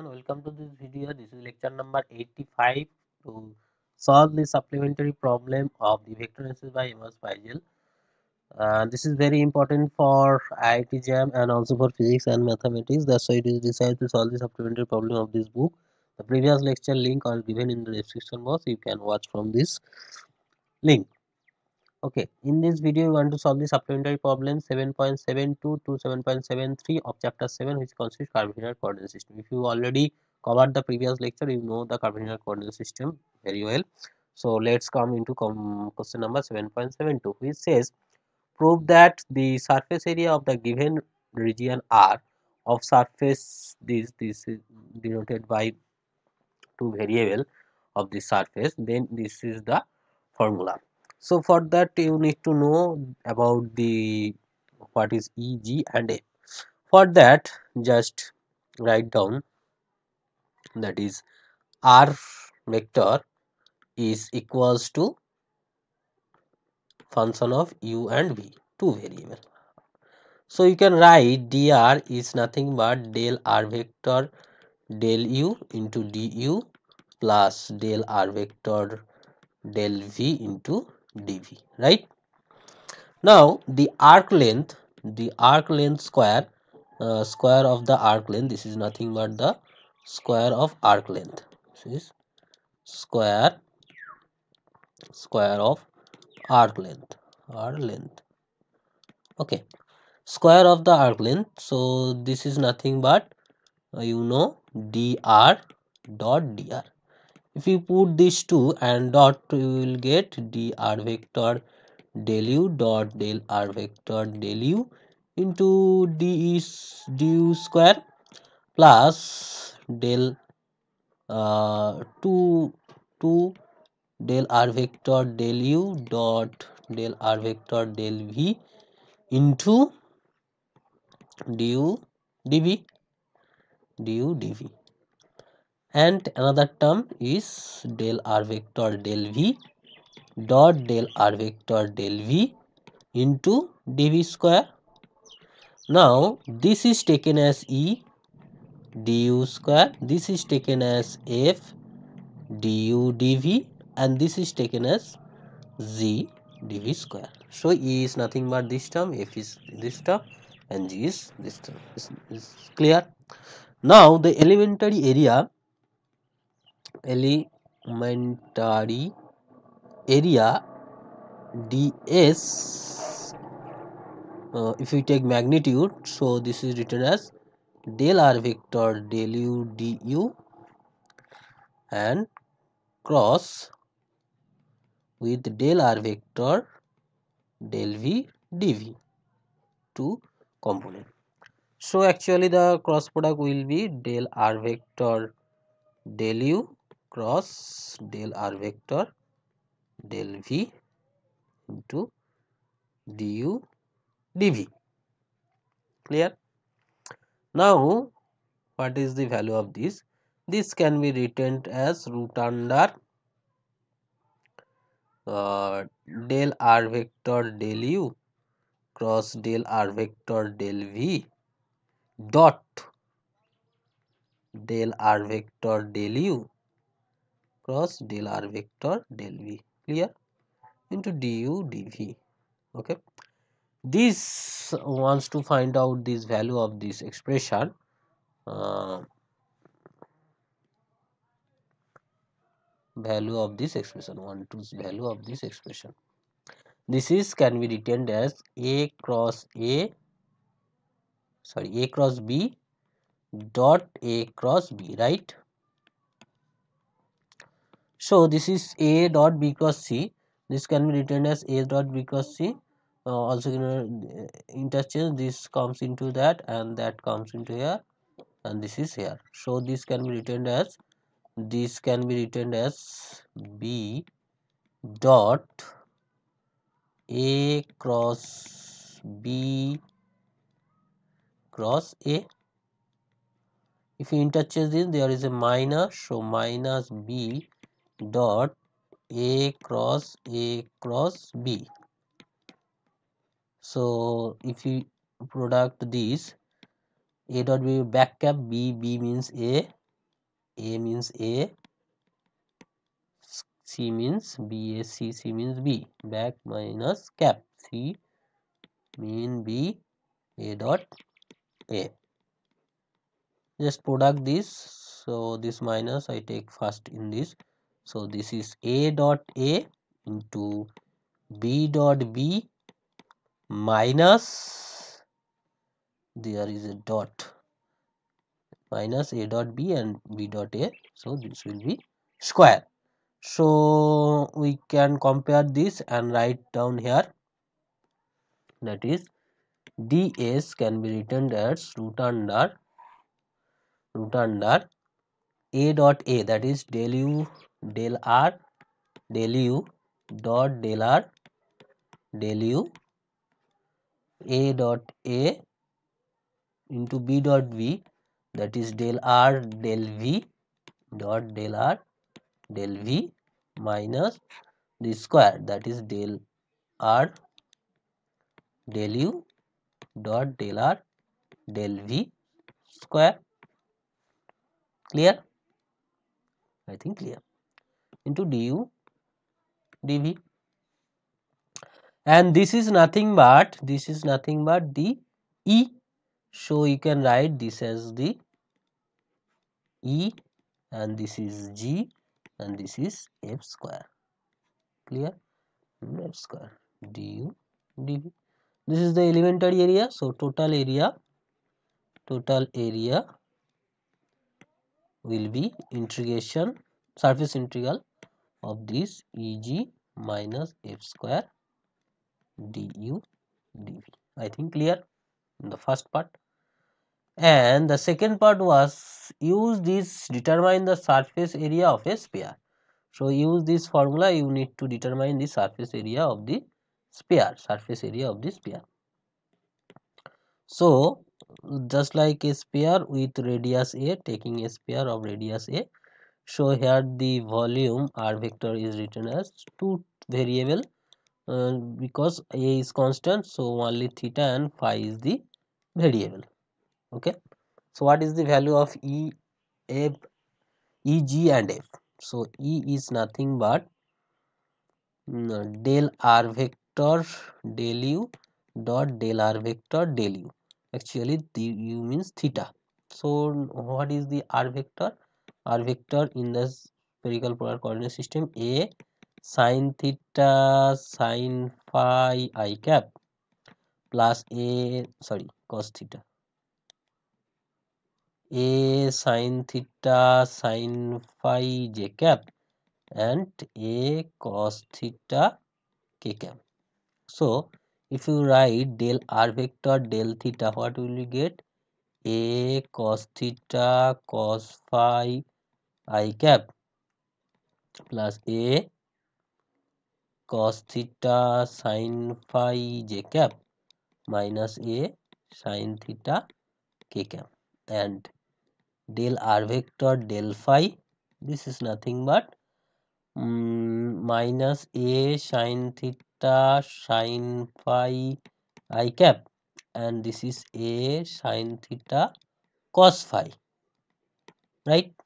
everyone welcome to this video this is lecture number 85 to solve the supplementary problem of the vector analysis by Amos Feigl uh, this is very important for IIT JAM and also for physics and mathematics that's why it is decided to solve the supplementary problem of this book the previous lecture link are given in the description box you can watch from this link okay in this video we want to solve the supplementary problem 7.72 to 7.73 of chapter 7 which consists carbohydrate coordinate system if you already covered the previous lecture you know the carbohydrate coordinate system very well so let's come into com question number 7.72 which says prove that the surface area of the given region r of surface this this is denoted by two variable of the surface then this is the formula so for that you need to know about the what is E G and A for that just write down that is R vector is equals to function of u and v two variable so you can write dr is nothing but del r vector del u into du plus del r vector del v into dv right now the arc length the arc length square uh, square of the arc length this is nothing but the square of arc length this is square square of arc length arc length okay square of the arc length so this is nothing but uh, you know dr dot dr if you put these two and dot you will get dr vector del u dot del r vector del u into d is du square plus del uh, 2 2 del r vector del u dot del r vector del v into du dv du dv and another term is del r vector del v dot del r vector del v into dv square. Now this is taken as E du square, this is taken as F du dv and this is taken as z dv square. So E is nothing but this term, F is this term and G is this term. Is, is clear? Now the elementary area elementary area ds uh, if you take magnitude so this is written as del r vector del u du and cross with del r vector del v dv two component so actually the cross product will be del r vector del u cross del r vector del v into du dv clear now what is the value of this this can be written as root under uh, del r vector del u cross del r vector del v dot del r vector del u cross del r vector del v clear into du dv okay this wants to find out this value of this expression uh, value of this expression one to value of this expression this is can be written as a cross a sorry a cross b dot a cross b right so this is A dot B cross C. This can be written as A dot B cross C. Uh, also, you know, uh, interchange this comes into that and that comes into here and this is here. So this can be written as this can be written as B dot A cross B cross A. If you interchange this, there is a minus, so minus B dot a cross a cross b so if you product this a dot b back cap b b means a a means a c means b a c c means b back minus cap c mean b a dot a just product this so this minus i take first in this so this is a dot a into b dot b minus there is a dot minus a dot b and b dot a so this will be square so we can compare this and write down here that is ds can be written as root under root under a dot a that is del u del r del u dot del r del u a dot a into b dot v that is del r del v dot del r del v minus the square that is del r del u dot del r del v square clear i think clear into du dv and this is nothing but this is nothing but the e so you can write this as the e and this is g and this is f square clear hmm, f square du dv this is the elementary area so total area total area will be integration surface integral of this Eg minus f square du dv. I think clear in the first part. And the second part was use this determine the surface area of a sphere. So use this formula you need to determine the surface area of the sphere, surface area of the sphere. So just like a sphere with radius a taking a sphere of radius a so here the volume r vector is written as two variable uh, because a is constant so only theta and phi is the variable okay so what is the value of e f e g and f so e is nothing but mm, uh, del r vector del u dot del r vector del u actually the u means theta so what is the r vector r vector in the spherical polar coordinate system a sine theta sine phi i cap plus a sorry cos theta a sine theta sine phi j cap and a cos theta k cap so if you write del r vector del theta what will you get a cos theta cos phi i cap plus a cos theta sin phi j cap minus a sin theta k cap and del r vector del phi this is nothing but um, minus a sin theta sin phi i cap and this is a sin theta cos phi right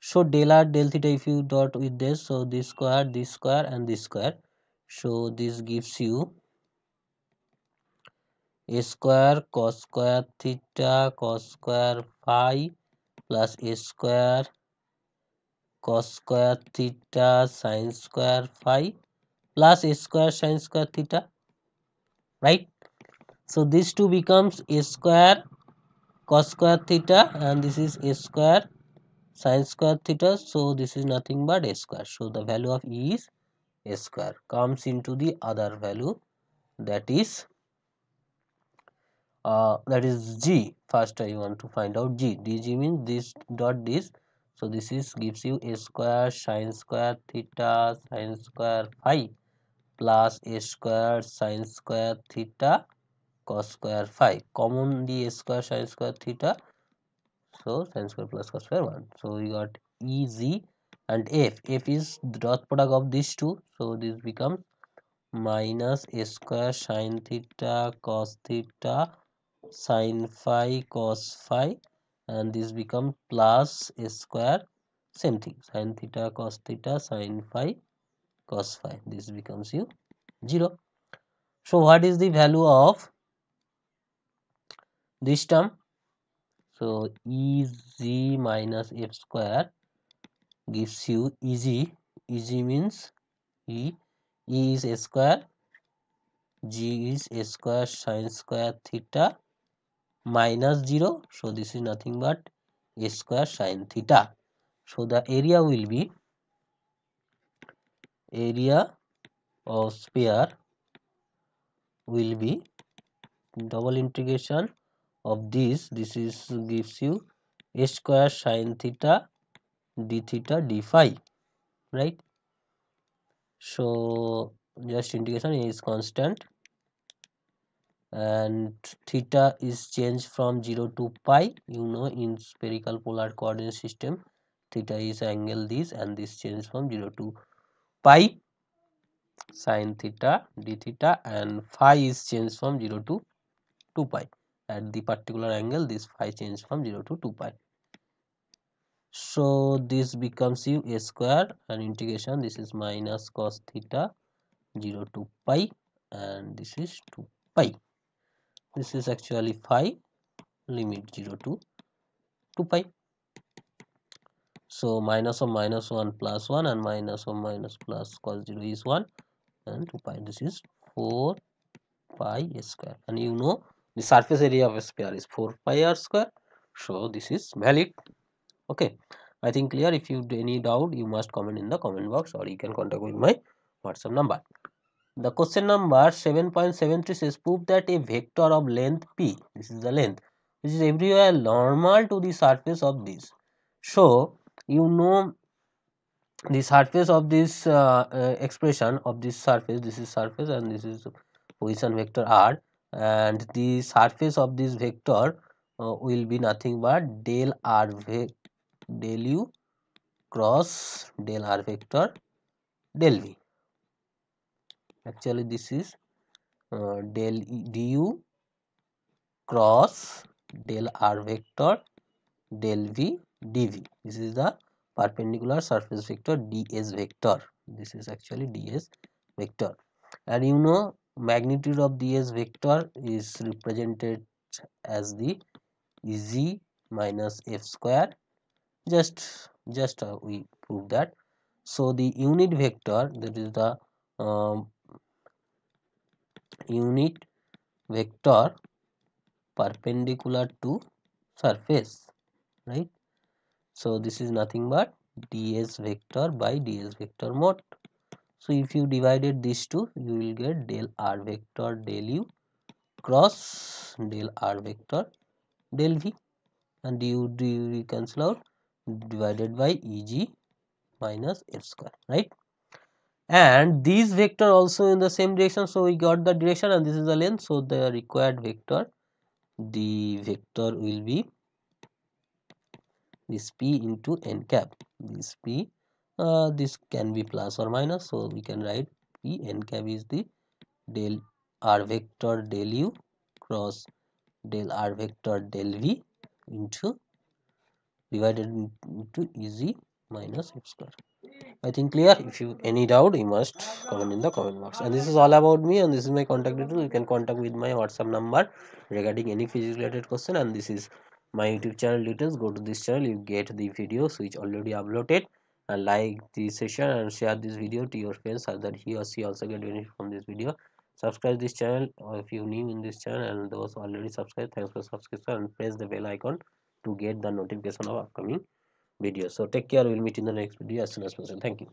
so del r del theta if you dot with this so this square this square and this square so this gives you a square cos square theta cos square phi plus a square cos square theta sine square phi plus a square sine square theta right so these two becomes a square cos square theta and this is a square sine square theta so this is nothing but a square so the value of e is a square comes into the other value that is uh, that is g first i want to find out g dg means this dot this so this is gives you a square sine square theta sine square phi plus a square sine square theta cos square phi common the a square sine square theta so sin square plus cos square 1 so you got e z and f f is the dot product of these two so this becomes minus a square sine theta cos theta sine phi cos phi and this becomes plus a square same thing sine theta cos theta sine phi cos phi this becomes you 0 so what is the value of this term so e z minus F square gives you EZ. EZ means E E is a square G is a square sine square theta minus 0 so this is nothing but a square sine theta so the area will be area of sphere will be double integration of this this is gives you a square sine theta d theta d phi right so just integration is constant and theta is changed from 0 to pi you know in spherical polar coordinate system theta is angle this and this change from 0 to pi sine theta d theta and phi is changed from 0 to 2 pi at the particular angle this phi change from 0 to 2 pi so this becomes u a square and integration this is minus cos theta 0 to pi and this is 2 pi this is actually phi limit 0 to 2 pi so minus of minus 1 plus 1 and minus of minus plus cos 0 is 1 and 2 pi this is 4 pi a square and you know the surface area of a sphere is 4 pi r square so this is valid okay i think clear if you any doubt you must comment in the comment box or you can contact with my whatsapp number the question number 7.73 says prove that a vector of length p this is the length which is everywhere normal to the surface of this so you know the surface of this uh, uh, expression of this surface this is surface and this is position vector r and the surface of this vector uh, will be nothing but del r vector del u cross del r vector del v actually this is uh, del du cross del r vector del v dv this is the perpendicular surface vector ds vector this is actually ds vector and you know magnitude of ds vector is represented as the z minus f square just just uh, we prove that so the unit vector that is the um, unit vector perpendicular to surface right so this is nothing but ds vector by ds vector mod so if you divided these two you will get del r vector del u cross del r vector del v and you do you cancel out divided by eg minus f square right and these vector also in the same direction so we got the direction and this is the length so the required vector the vector will be this p into n cap this p uh, this can be plus or minus so we can write p n cap is the del r vector del u cross del r vector del v into divided into easy minus f square i think clear if you any doubt you must comment in the comment box and this is all about me and this is my contact details you can contact with my whatsapp number regarding any physics related question and this is my youtube channel details go to this channel you get the videos which already uploaded and uh, like this session and share this video to your friends so that he or she also get benefit from this video subscribe this channel or if you new in this channel and those already subscribed thanks for subscription and press the bell icon to get the notification of upcoming videos so take care we'll meet in the next video as soon as possible thank you